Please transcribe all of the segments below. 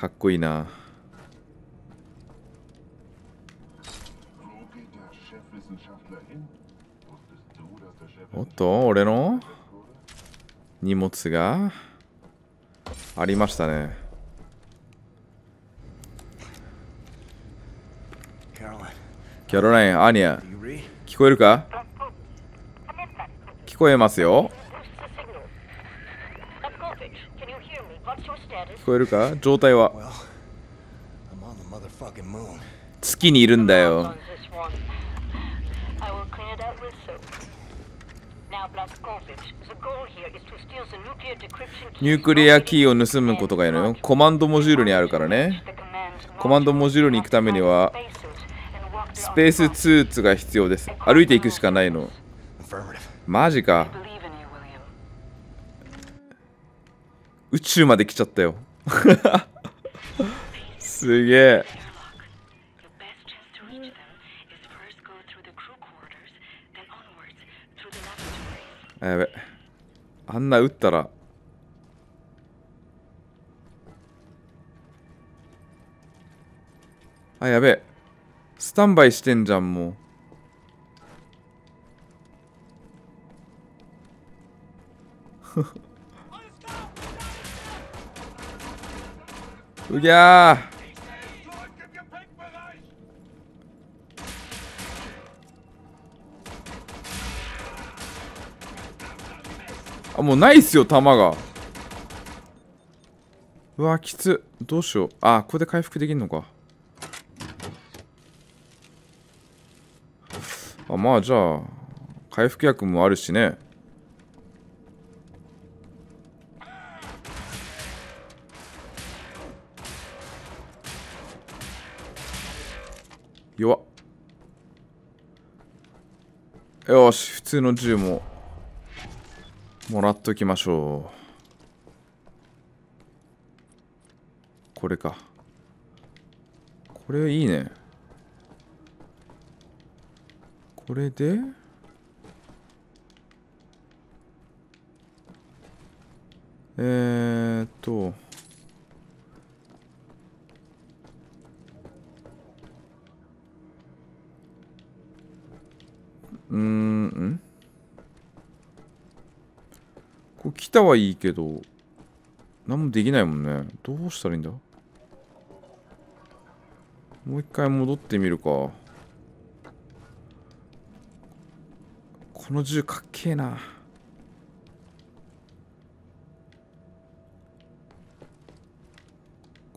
かっこいいなおっと俺の荷物がありましたねキャロライン、アニア聞こえるか聞こえますよこえるか状態は月にいるんだよニュークリアキーを盗むことがいいのよコマンドモジュールにあるからねコマンドモジュールに行くためにはスペースツーツが必要です歩いていくしかないのマジか宇宙まで来ちゃったよすげえあやべあんな撃ったらあやべスタンバイしてんじゃんもうフフ うぎゃあもうないっすよ弾がうわきつどうしようあここで回復できんのかあまあじゃあ回復薬もあるしね弱っよし普通の銃ももらっときましょうこれかこれいいねこれでえー、っとうーん。こう来たはいいけど、何もできないもんね。どうしたらいいんだもう一回戻ってみるか。この銃かっけえな。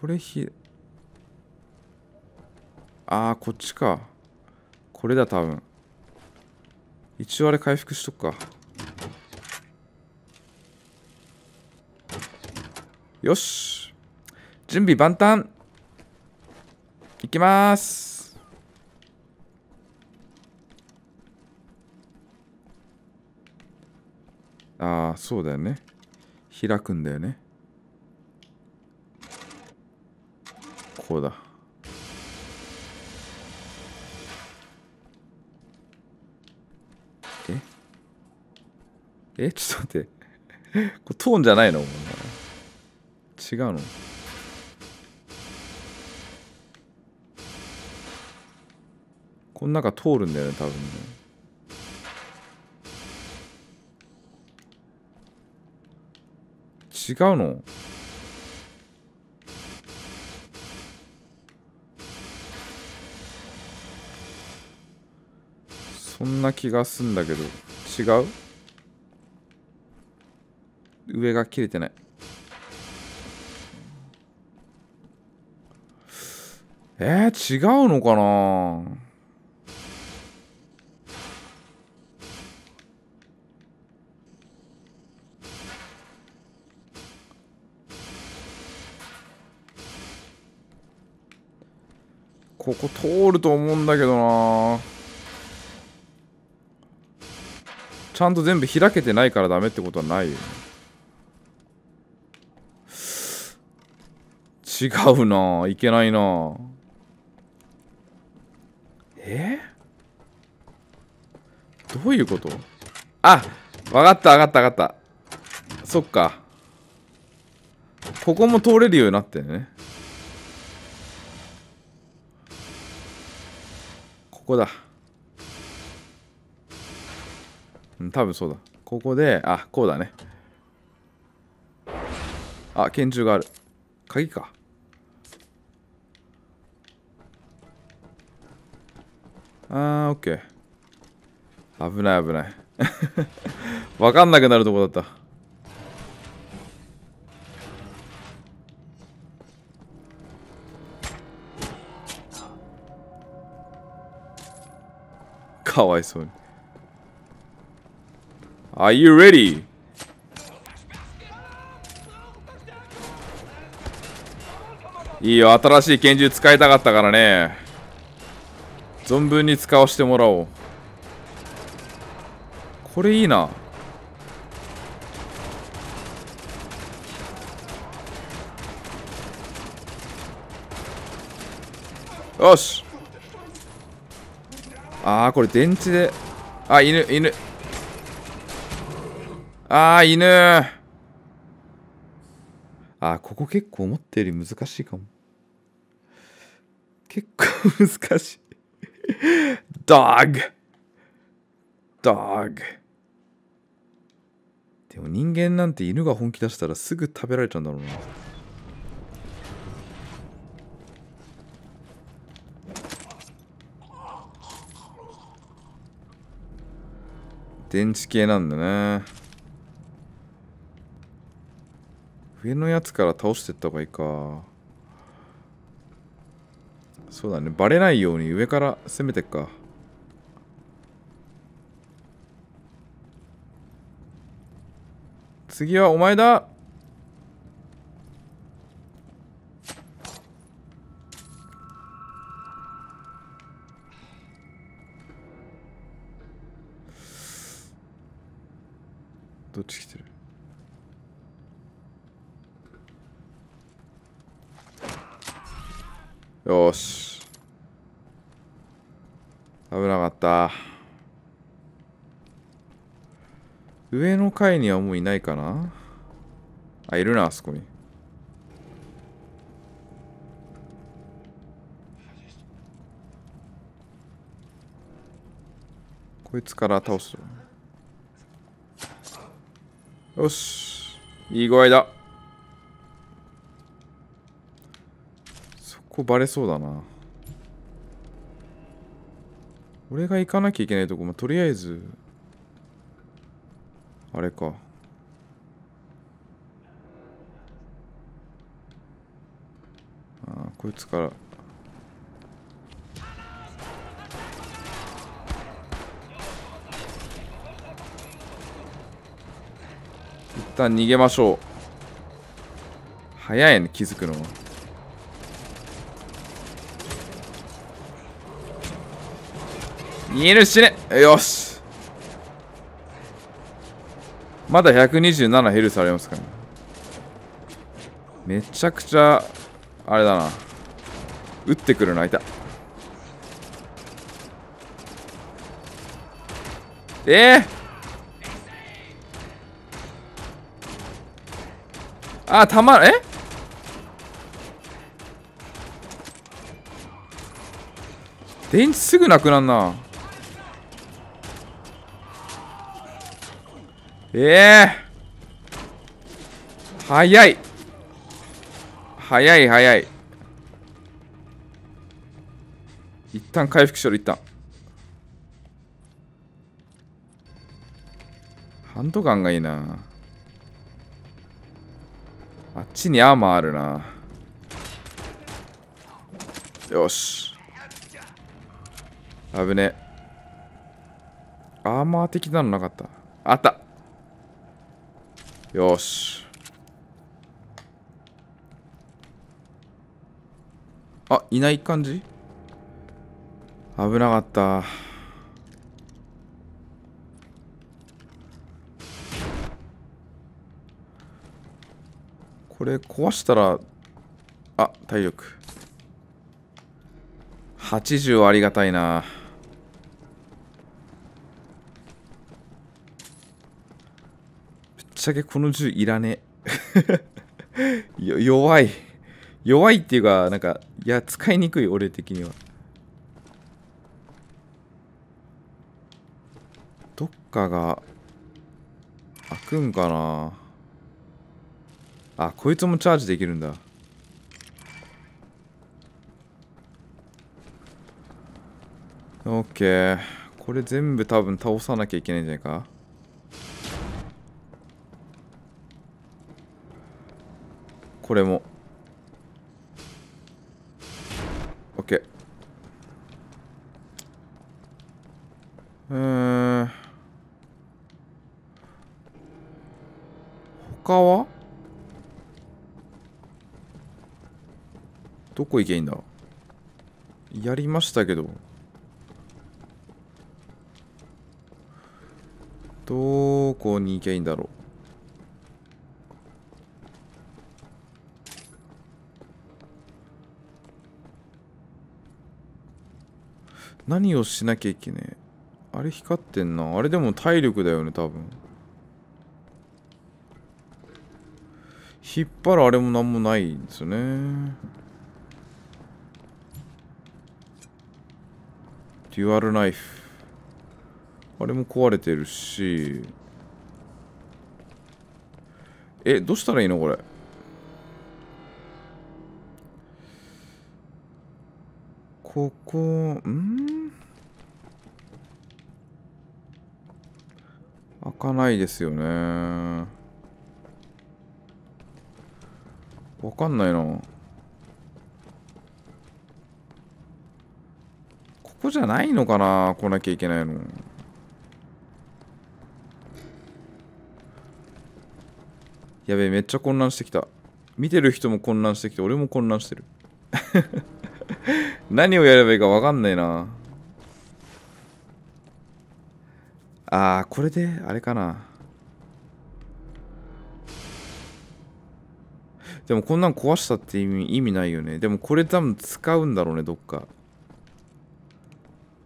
これひ、ああ、こっちか。これだ、多分。一応あれ回復しとくかよし準備万端いきますああそうだよね開くんだよねこうだええ ちょっと待ってこれトーンじゃないの違うのこの中通るんだよね多分ね違うのそんな気がすんだけど違う上が切れてないえー、違うのかなここ通ると思うんだけどなちゃんと全部開けてないからダメってことはないよね違うないけないなえどういうことあわかったわかったわかったそっかここも通れるようになってねここだ多分そうだ。ここで、あ、こうだね。あ、拳銃がある。鍵か。あー、オッケー。危ない危ない。分 かんなくなるとこだった。かわいそうに。Are you ready? いいよ、新しい拳銃使いたかったからね。存分に使わしてもらおう。これいいな。よし。ああ、これ電池で。あ、犬、犬。ああ、犬ああ、ここ結構思ったより難しいかも。結構難しい。Dog! Dog! でも人間なんて犬が本気出したらすぐ食べられちゃうんだろうな。電池系なんだね。上のやつから倒してった方がいいかそうだねバレないように上から攻めてっか次はお前だよし危なかった上の階にはもういないかなあいるなあそこにこいつから倒すよしいい具合だそこバレそうだな俺が行かなきゃいけないとこもとりあえずあれかあこいつから一旦逃げましょう早いね気づくのは。見えるしねよしまだ127ヘルスありますから、ね、めちゃくちゃあれだな打ってくるのいたえー、あ、たま、え電池すぐなくなんな。ええー、早い早い早い一旦回復しろ一旦ハンドガンがいいなあっちにアーマーあるなよし危ねアーマー的なのなかったあったよしあいない感じ危なかったこれ壊したらあ体力80ありがたいなちゃけこの銃いらね 弱い。弱いっていうか、なんか、いや、使いにくい、俺的には。どっかが、開くんかなあ、こいつもチャージできるんだ。オッケー。これ全部多分倒さなきゃいけないんじゃないかこれも OK うん他はどこ行けばいいんだやりましたけどどこに行けばいいんだろう何をしなきゃいけねえあれ光ってんなあれでも体力だよね多分引っ張るあれも何もないんですよねデュアルナイフあれも壊れてるしえどうしたらいいのこれここん開かないですよねわかんないなここじゃないのかな来なきゃいけないのやべえめっちゃ混乱してきた見てる人も混乱してきて俺も混乱してる 何をやればいいか分かんないなああ、これで、あれかな。でもこんなん壊したって意味意味ないよね。でもこれ多分使うんだろうね、どっか。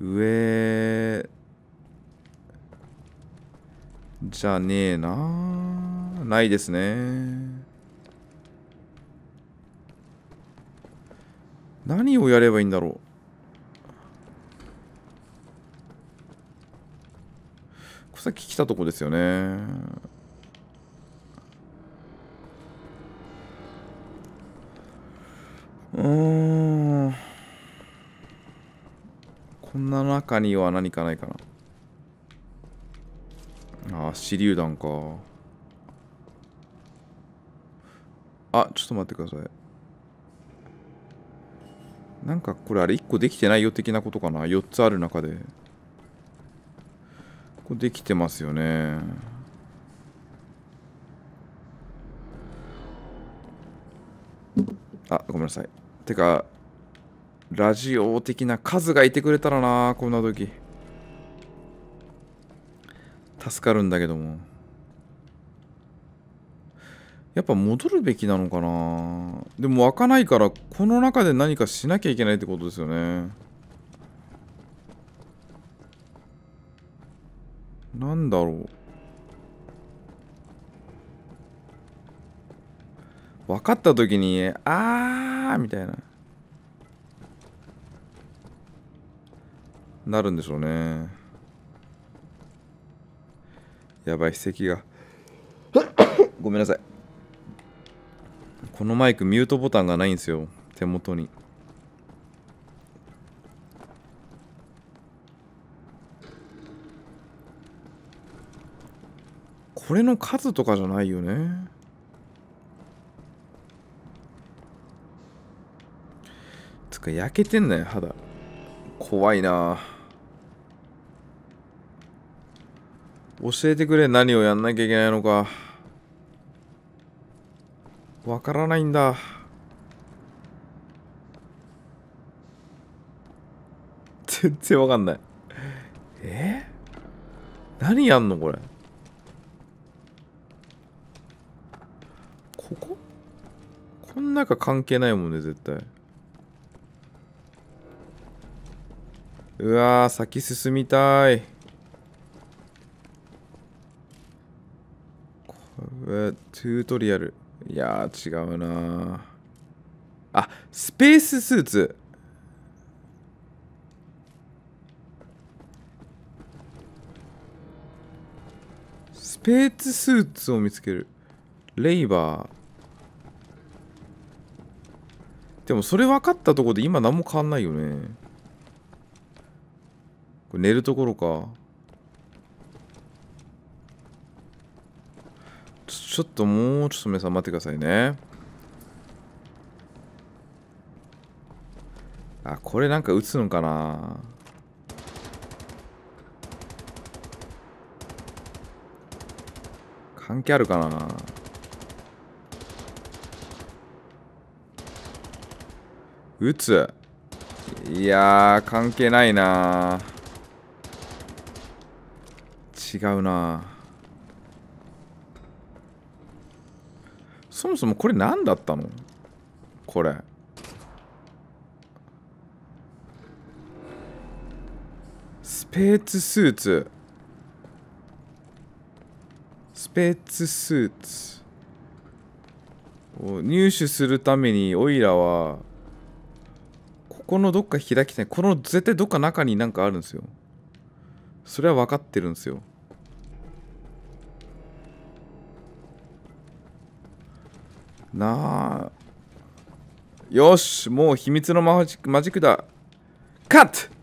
上、じゃねえな。ないですね。何をやればいいんだろう。さっき来たとこですよねうんこんな中には何かないかなああ手榴弾かあちょっと待ってくださいなんかこれあれ1個できてないよ的なことかな4つある中でこできてますよねあごめんなさいてかラジオ的な数がいてくれたらなこんな時助かるんだけどもやっぱ戻るべきなのかなでも開かないからこの中で何かしなきゃいけないってことですよねなんだろう。分かった時に、あーみたいな。なるんでしょうね。やばい、咳が。ごめんなさい。このマイクミュートボタンがないんですよ。手元に。これの数とかじゃないよねつか焼けてんだよ肌怖いな教えてくれ何をやんなきゃいけないのかわからないんだ全然わかんないえ何やんのこれ誰か関係ないもんね絶対うわ先進みたいこれトゥートリアルいや違うなあスペーススーツスペーススーツを見つけるレイバーでもそれ分かったとこで今何も変わんないよね。これ寝るところか。ちょっともうちょっと皆さん待ってくださいね。あ、これなんか打つのかな関係あるかな撃ついや関係ないな違うなそもそもこれ何だったのこれスペーツスーツスペーツスーツを入手するためにオイラはこのどっか開きたいこの絶対どっか中になんかあるんですよそれは分かってるんですよなあよしもう秘密のマジックだカット